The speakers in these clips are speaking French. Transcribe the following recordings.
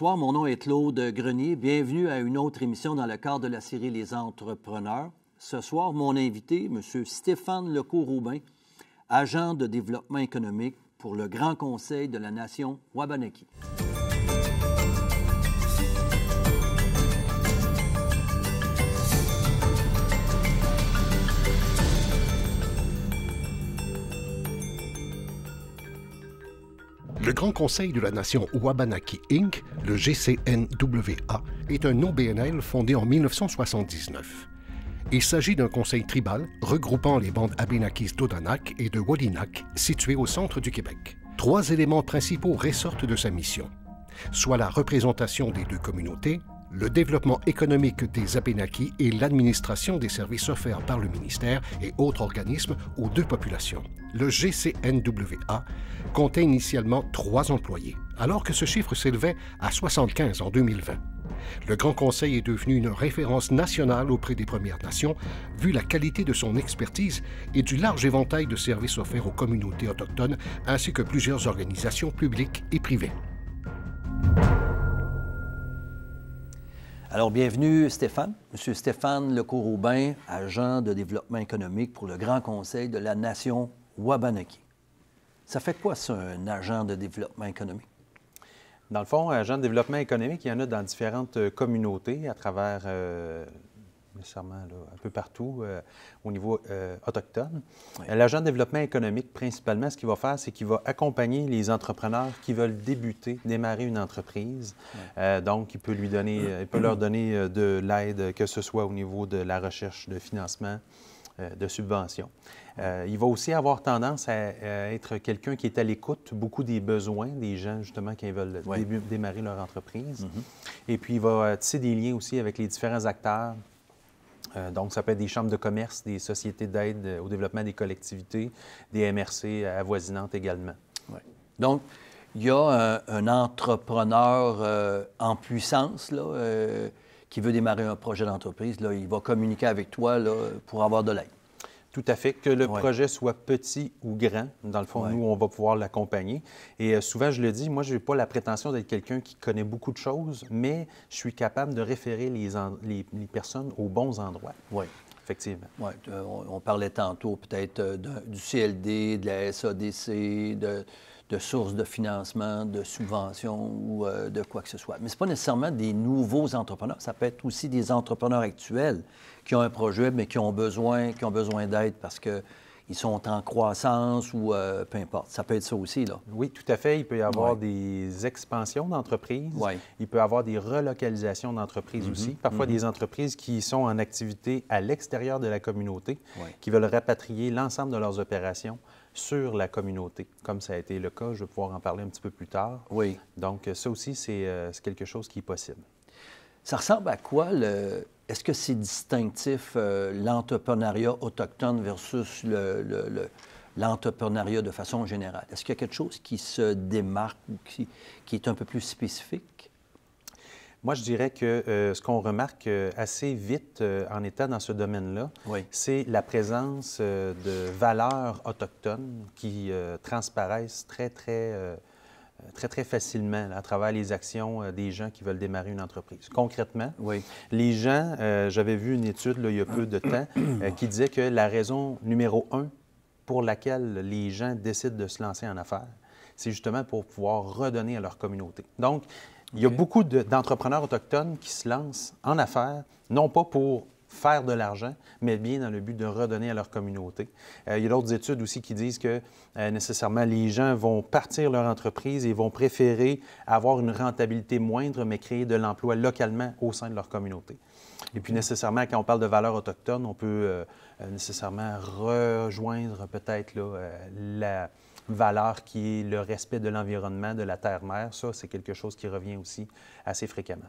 Bonsoir, mon nom est Claude Grenier. Bienvenue à une autre émission dans le cadre de la série Les Entrepreneurs. Ce soir, mon invité, M. Stéphane lecourt agent de développement économique pour le Grand Conseil de la Nation Wabanaki. Le Grand Conseil de la Nation Wabanaki Inc., le GCNWA, est un OBNL fondé en 1979. Il s'agit d'un conseil tribal regroupant les bandes Abénakis d'Odanak et de Wadinak situées au centre du Québec. Trois éléments principaux ressortent de sa mission, soit la représentation des deux communautés, le développement économique des Abenaki et l'administration des services offerts par le ministère et autres organismes aux deux populations. Le GCNWA comptait initialement trois employés, alors que ce chiffre s'élevait à 75 en 2020. Le Grand Conseil est devenu une référence nationale auprès des Premières Nations, vu la qualité de son expertise et du large éventail de services offerts aux communautés autochtones, ainsi que plusieurs organisations publiques et privées. Alors, bienvenue Stéphane, Monsieur Stéphane Lecour-Aubin, agent de développement économique pour le Grand Conseil de la Nation Wabanaki. Ça fait quoi, ça, un agent de développement économique? Dans le fond, agent de développement économique, il y en a dans différentes euh, communautés à travers euh, nécessairement un peu partout euh, au niveau euh, autochtone. Euh, l'agent de développement économique, principalement, ce qu'il va faire, c'est qu'il va accompagner les entrepreneurs qui veulent débuter, démarrer une entreprise. donc, il peut, lui donner, il peut leur donner de l'aide, que ce soit au niveau de la recherche de financement, de subvention. il va aussi avoir tendance à, être quelqu'un qui est à l'écoute beaucoup des besoins des gens, justement, qui veulent démarrer leur entreprise. Mm-hmm. Et puis, il va tisser des liens aussi avec les différents acteurs euh, donc, ça peut être des chambres de commerce, des sociétés d'aide euh, au développement des collectivités, des MRC euh, avoisinantes également. Donc, il y a un, entrepreneur en puissance qui veut démarrer un projet d'entreprise. Il va communiquer avec toi pour avoir de l'aide. Tout à fait. Que le projet soit petit ou grand, dans le fond, nous, on va pouvoir l'accompagner. Et euh, souvent, je le dis, moi, je n'ai pas la prétention d'être quelqu'un qui connaît beaucoup de choses, mais je suis capable de référer les, les... personnes aux bons endroits. Oui. Effectivement. Oui. Euh, on, on, parlait tantôt peut-être euh, du CLD, de la SADC, de, de sources de financement, de subventions ou euh, de quoi que ce soit. Mais ce n'est pas nécessairement des nouveaux entrepreneurs, ça peut être aussi des entrepreneurs actuels qui ont un projet, mais qui ont besoin, qui ont besoin d'aide parce que ils sont en croissance ou euh, peu importe. Ça peut être ça aussi, là. Oui, tout à fait. Il peut y avoir des expansions d'entreprises. Il peut y avoir des relocalisations d'entreprises mm-hmm. aussi. Parfois, mm-hmm. des entreprises qui sont en activité à l'extérieur de la communauté, qui veulent rapatrier l'ensemble de leurs opérations sur la communauté, comme ça a été le cas. Je vais pouvoir en parler un petit peu plus tard. Oui. Donc, euh, ça aussi, euh, c'est quelque chose qui est possible. Ça ressemble à quoi Est-ce que c'est distinctif euh, l'entrepreneuriat autochtone versus l'entrepreneuriat de façon générale? Est-ce qu'il y a quelque chose qui se démarque, ou qui est un peu plus spécifique? Moi, je dirais que euh, ce qu'on remarque euh, assez vite euh, en étant dans ce domaine-là, c'est la présence de valeurs autochtones qui transparaissent très, très, très, très facilement à travers les actions des gens qui veulent démarrer une entreprise. Concrètement, oui. les gens, j'avais vu une étude il y a peu de temps qui disait que la raison numéro un pour laquelle les gens décident de se lancer en affaires, c'est justement pour pouvoir redonner à leur communauté. Donc, il y a beaucoup d'entrepreneurs autochtones qui se lancent en affaires, non pas pour faire de l'argent, mais bien dans le but de redonner à leur communauté. Euh, il y a d'autres études aussi qui disent que euh, nécessairement les gens vont partir leur entreprise et vont préférer avoir une rentabilité moindre, mais créer de l'emploi localement au sein de leur communauté. Et puis nécessairement, quand on parle de valeurs autochtones, on peut euh, nécessairement rejoindre peut-être la valeur qui est le respect de l'environnement, de la terre mer Ça, c'est quelque chose qui revient aussi assez fréquemment.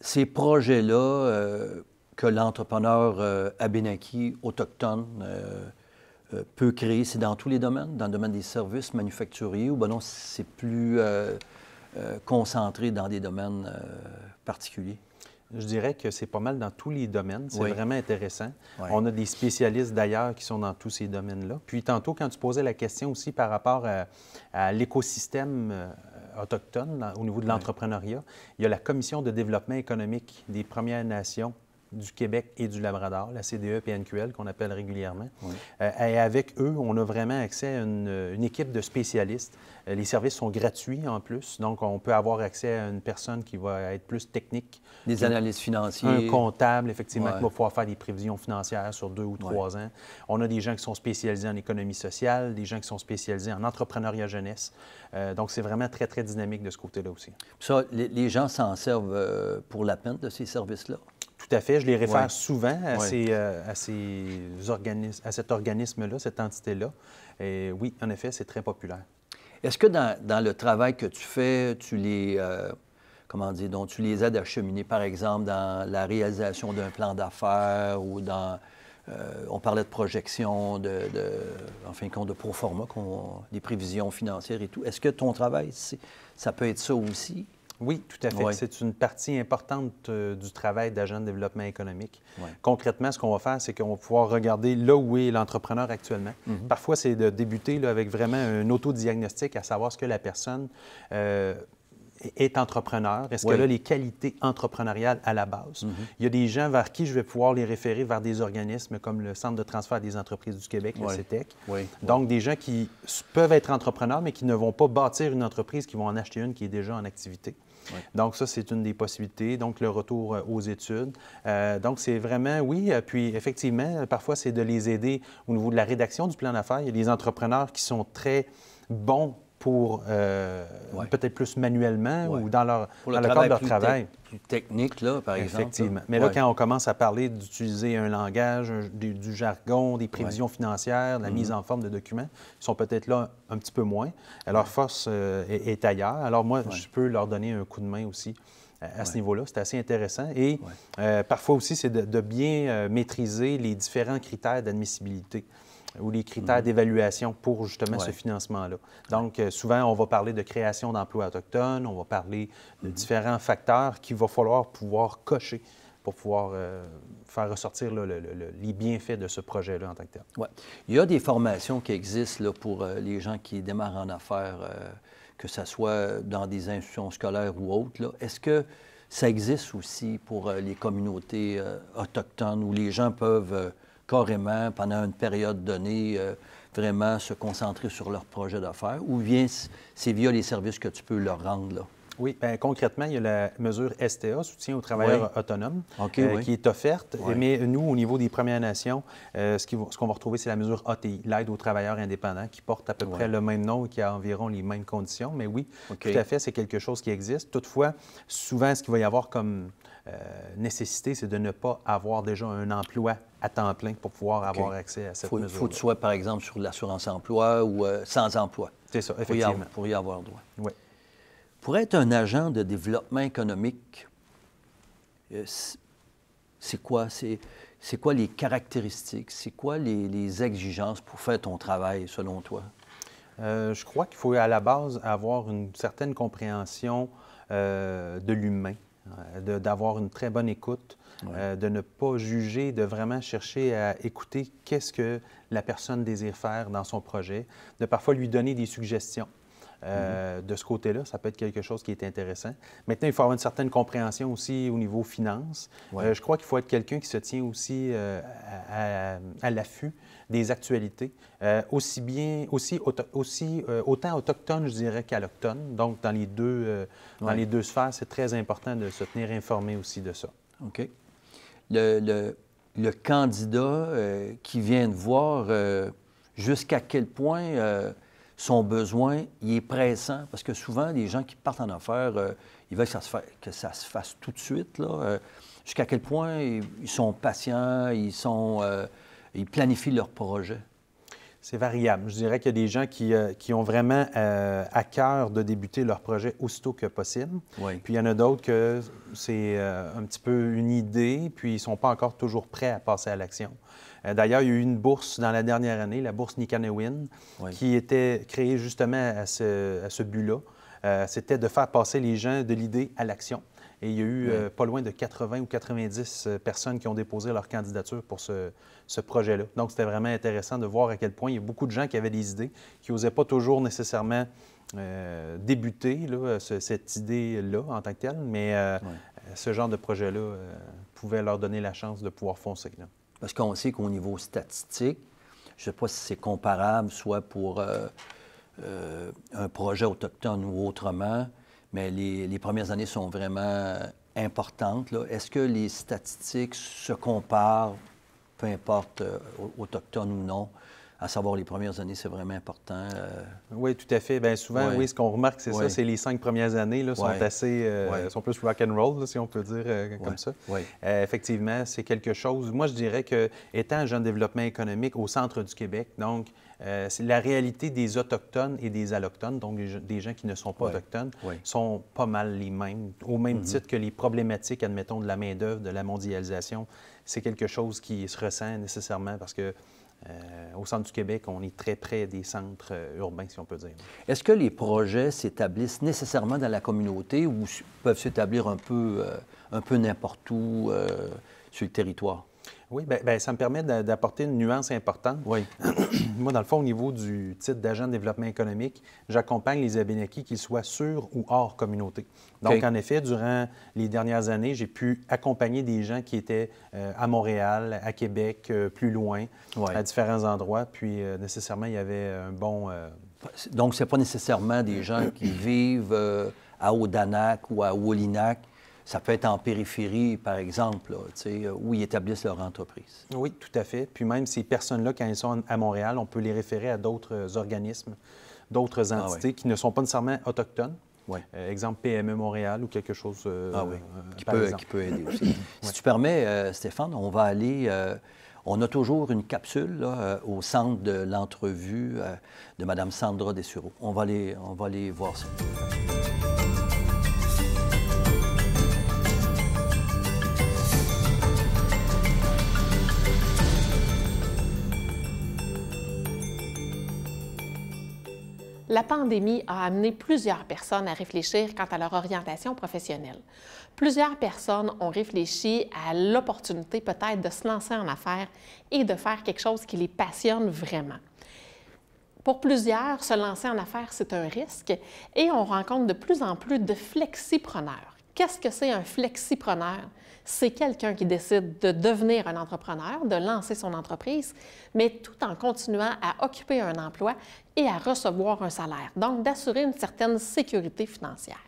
Ces projets-là euh, que l'entrepreneur abénaki euh, Abenaki autochtone euh, peut créer, c'est dans tous les domaines, dans le domaine des services manufacturiers ou ben non, c'est plus concentré dans des domaines particuliers? je dirais que c'est pas mal dans tous les domaines. C'est vraiment intéressant. On a des spécialistes d'ailleurs qui sont dans tous ces domaines-là. Puis tantôt, quand tu posais la question aussi par rapport à, l'écosystème euh, autochtone au niveau de l'entrepreneuriat, il y a la Commission de développement économique des Premières Nations du Québec et du Labrador, la CDE PNQL qu'on appelle régulièrement. Euh, et avec eux, on a vraiment accès à une, équipe de spécialistes. Euh, les services sont gratuits en plus, donc on peut avoir accès à une personne qui va être plus technique. Des analystes financiers. Un comptable, effectivement, qui va pouvoir faire des prévisions financières sur deux ou trois ans. On a des gens qui sont spécialisés en économie sociale, des gens qui sont spécialisés en entrepreneuriat jeunesse. Euh, donc c'est vraiment très, très dynamique de ce côté-là aussi. Ça, les, les gens s'en servent pour la peine de ces services-là? Tout à fait. Je les réfère souvent euh, à, ces, organismes, à cet organisme-là, cette entité-là. Et oui, en effet, c'est très populaire. Est-ce que dans, le travail que tu fais, tu les, euh, comment dire, tu les aides à cheminer, par exemple, dans la réalisation d'un plan d'affaires ou dans... Euh, on parlait de projection, de, en fin de compte, de pro forma, des prévisions financières et tout. Est-ce que ton travail, ça peut être ça aussi? Oui, tout à fait. C'est une partie importante euh, du travail d'agent de développement économique. Concrètement, ce qu'on va faire, c'est qu'on va pouvoir regarder là où est l'entrepreneur actuellement. Mhm. Parfois, c'est de débuter là, avec vraiment un autodiagnostic, à savoir ce que la personne... Euh, est entrepreneur? Est-ce qu'elle a les qualités entrepreneuriales à la base? Mhm. Il y a des gens vers qui je vais pouvoir les référer vers des organismes comme le Centre de transfert des entreprises du Québec, le CETEC. E Donc, des gens qui peuvent être entrepreneurs, mais qui ne vont pas bâtir une entreprise, qui vont en acheter une qui est déjà en activité. Donc, ça, c'est une des possibilités. Donc, le retour euh, aux études. Euh, donc, c'est vraiment, oui. Euh, puis, effectivement, parfois, c'est de les aider au niveau de la rédaction du plan d'affaires. Il y a des entrepreneurs qui sont très bons pour euh, peut-être plus manuellement ou dans leur pour le, dans cadre de leur travail. Plus technique, là, par exemple. Effectivement. Mais là, quand on commence à parler d'utiliser un langage, du, jargon, des prévisions financières, de la mise mhm. en forme de documents, ils sont peut-être là un petit peu moins. Leur force euh, est, ailleurs. Alors moi, je peux leur donner un coup de main aussi à ce niveau-là. C'est assez intéressant. Et euh, parfois aussi, c'est de, bien maîtriser les différents critères d'admissibilité ou les critères mhm. d'évaluation pour justement ce financement-là. Donc, euh, souvent, on va parler de création d'emplois autochtones, on va parler de mhm. différents facteurs qu'il va falloir pouvoir cocher pour pouvoir euh, faire ressortir les bienfaits de ce projet-là en tant que tel. Oui. Il y a des formations qui existent pour euh, les gens qui démarrent en affaires, que ce soit dans des institutions scolaires ou autres. Est-ce que ça existe aussi pour les communautés autochtones où les gens peuvent carrément, pendant une période donnée, euh, vraiment se concentrer sur leur projet d'affaires, ou bien c'est via les services que tu peux leur rendre, là? Oui, bien, concrètement, il y a la mesure STA, soutien aux travailleurs autonomes, euh, qui est offerte. Mais nous, au niveau des Premières Nations, euh, ce qu'on va retrouver, c'est la mesure ATI, l'aide aux travailleurs indépendants, qui porte à peu près le même nom et qui a environ les mêmes conditions. Mais oui, tout à fait, c'est quelque chose qui existe. Toutefois, souvent, ce qu'il va y avoir comme euh, nécessité, c'est de ne pas avoir déjà un emploi à temps plein pour pouvoir avoir accès à cette faut, mesure. Il faut que tu par exemple, sur l'assurance-emploi ou euh, sans emploi. C'est ça, effectivement. Pour y avoir, droit. Oui. Pour être un agent de développement économique, euh, c'est quoi? C'est quoi les caractéristiques? C'est quoi les, exigences pour faire ton travail, selon toi? je crois qu'il faut à la base avoir une certaine compréhension de l'humain, d'avoir une très bonne écoute, euh, de ne pas juger, de vraiment chercher à écouter qu'est-ce que la personne désire faire dans son projet, de parfois lui donner des suggestions. Euh, de ce côté-là, ça peut être quelque chose qui est intéressant. Maintenant, il faut avoir une certaine compréhension aussi au niveau finance. Euh, je crois qu'il faut être quelqu'un qui se tient aussi euh, à, l'affût des actualités, aussi bien, aussi, aussi autant autochtone, je dirais, qu'alloctone. Donc, dans les deux, dans les deux sphères, c'est très important de se tenir informé aussi de ça. OK. le candidat qui vient de voir, jusqu'à quel point son besoin, il est pressant, parce que souvent, les gens qui partent en affaires, euh, ils veulent que ça, se fasse, que ça se fasse tout de suite. Euh, jusqu'à quel point ils, sont patients, ils, sont, euh, ils planifient leur projet? c'est variable. Je dirais qu'il y a des gens qui, euh, ont vraiment euh, à cœur de débuter leur projet aussitôt que possible. Puis il y en a d'autres que c'est euh, un petit peu une idée, puis ils ne sont pas encore toujours prêts à passer à l'action. D'ailleurs, il y a eu une bourse dans la dernière année, la bourse Nikanewin, qui était créée justement à ce, à ce but-là. C'était de faire passer les gens de l'idée à l'action. Et il y a eu euh, pas loin de 80 ou 90 euh, personnes qui ont déposé leur candidature pour ce, projet-là. Donc, c'était vraiment intéressant de voir à quel point il y a beaucoup de gens qui avaient des idées, qui n'osaient pas toujours nécessairement euh, débuter cette idée-là en tant que telle, mais ce genre de projet-là pouvait leur donner la chance de pouvoir foncer. Là. Parce qu'on sait qu'au niveau statistique, je ne sais pas si c'est comparable, soit pour un projet autochtone ou autrement, mais les, premières années sont vraiment euh, importantes. Est-ce que les statistiques se comparent, peu importe euh, autochtones ou non? à savoir les premières années, c'est vraiment important. Euh. Oui, tout à fait. Bien, souvent, oui, ce qu'on remarque, c'est ça, c'est les cinq premières années là, sont assez, sont plus rock and roll, si on peut dire comme ça. effectivement, c'est quelque chose. Moi, je dirais que étant jeune développement économique au centre du Québec, donc euh, c'est la réalité des Autochtones et des Allochtones, donc des gens qui ne sont pas autochtones, sont pas mal les mêmes, au même mm-hmm. titre que les problématiques, admettons, de la main-d'œuvre, de la mondialisation. C'est quelque chose qui se ressent nécessairement parce que euh, au centre du Québec, on est très près des centres euh, urbains, si on peut dire. Est-ce que les projets s'établissent nécessairement dans la communauté ou peuvent s'établir peu un peu n'importe où sur le territoire? Oui, bien, ben, ça me permet d'apporter une nuance importante. Oui. Moi, dans le fond, au niveau du titre d'agent de développement économique, j'accompagne les Abénakis, qu'ils soient sur ou hors communauté. Donc, en effet, durant les dernières années, j'ai pu accompagner des gens qui étaient euh, à Montréal, à Québec, euh, plus loin, à différents endroits. Puis, euh, nécessairement, il y avait un bon... Donc, ce n'est pas nécessairement des gens qui vivent à Odanak ou à Wolinac ça peut être en périphérie, par exemple, où ils établissent leur entreprise. Oui, tout à fait. Puis même ces personnes-là, quand ils sont à Montréal, on peut les référer à d'autres euh, organismes, d'autres ah entités qui ne sont pas nécessairement autochtones. Euh, exemple PME Montréal ou quelque chose euh, ah qui, peut, aider aussi. Si tu permets, Stéphane, on va aller... on a toujours une capsule au centre de l'entrevue de Mme Sandra Dessureau. On va aller, on va aller voir ça. la pandémie a amené plusieurs personnes à réfléchir quant à leur orientation professionnelle. Plusieurs personnes ont réfléchi à l'opportunité peut-être de se lancer en affaires et de faire quelque chose qui les passionne vraiment. Pour plusieurs, se lancer en affaires, c'est un risque et on rencontre de plus en plus de flexipreneurs. Qu'est-ce que c'est un flexipreneur? c'est quelqu'un qui décide de devenir un entrepreneur, de lancer son entreprise, mais tout en continuant à occuper un emploi et à recevoir un salaire, donc d'assurer une certaine sécurité financière.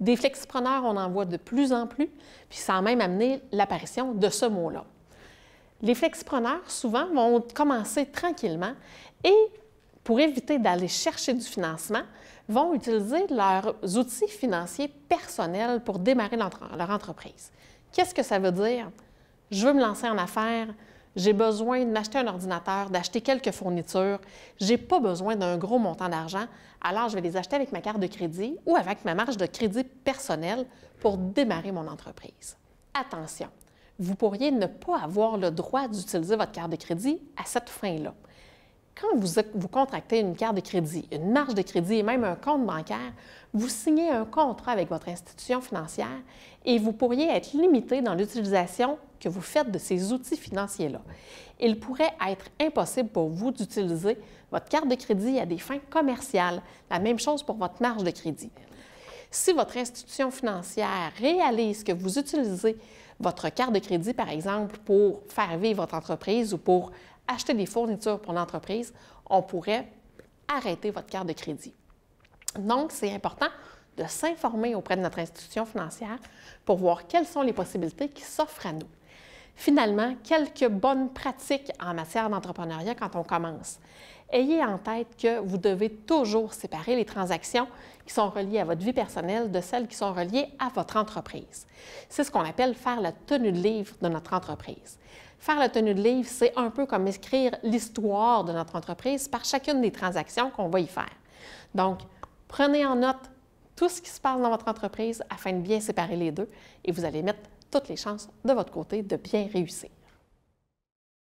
Des flexipreneurs, on en voit de plus en plus, puis ça a même amené l'apparition de ce mot-là. Les flexipreneurs, souvent, vont commencer tranquillement et, pour éviter d'aller chercher du financement, vont utiliser leurs outils financiers personnels pour démarrer leur entreprise. Qu'est-ce que ça veut dire? Je veux me lancer en affaires, j'ai besoin de m'acheter un ordinateur, d'acheter quelques fournitures, j'ai pas besoin d'un gros montant d'argent, alors je vais les acheter avec ma carte de crédit ou avec ma marge de crédit personnelle pour démarrer mon entreprise. Attention, vous pourriez ne pas avoir le droit d'utiliser votre carte de crédit à cette fin-là. Quand vous, contractez une carte de crédit, une marge de crédit et même un compte bancaire, vous signez un contrat avec votre institution financière et vous pourriez être limité dans l'utilisation que vous faites de ces outils financiers-là. Il pourrait être impossible pour vous d'utiliser votre carte de crédit à des fins commerciales, la même chose pour votre marge de crédit. Si votre institution financière réalise que vous utilisez votre carte de crédit, par exemple, pour faire vivre votre entreprise ou pour acheter des fournitures pour l'entreprise, on pourrait arrêter votre carte de crédit. Donc, c'est important de s'informer auprès de notre institution financière pour voir quelles sont les possibilités qui s'offrent à nous. Finalement, quelques bonnes pratiques en matière d'entrepreneuriat quand on commence. Ayez en tête que vous devez toujours séparer les transactions qui sont reliées à votre vie personnelle de celles qui sont reliées à votre entreprise. C'est ce qu'on appelle faire la tenue de livre de notre entreprise. Faire la tenue de livre, c'est un peu comme écrire l'histoire de notre entreprise par chacune des transactions qu'on va y faire. Donc, prenez en note tout ce qui se passe dans votre entreprise afin de bien séparer les deux et vous allez mettre toutes les chances de votre côté de bien réussir.